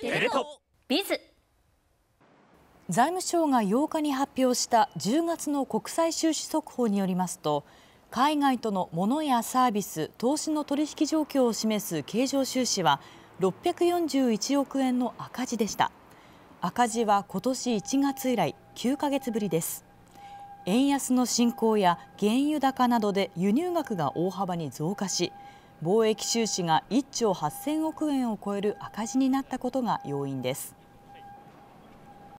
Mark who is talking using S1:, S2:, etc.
S1: テレ東ビズ
S2: 財務省が8日に発表した10月の国際収支速報によりますと海外との物やサービス投資の取引状況を示す経常収支は641億円の赤字でした赤字は今年1月以来9ヶ月ぶりです円安の進行や原油高などで輸入額が大幅に増加し貿易収支が1兆8000億円を超える赤字になったことが要因です。